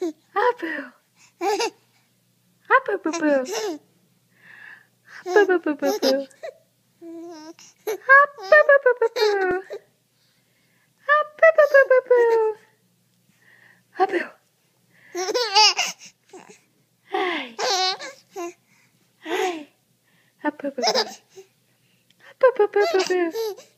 Abu. Abu boo boo. Abu boo boo boo boo. Abu boo boo boo boo. Abu boo boo boo boo. Hi. Hi. Abu boo boo. Abu boo boo boo boo.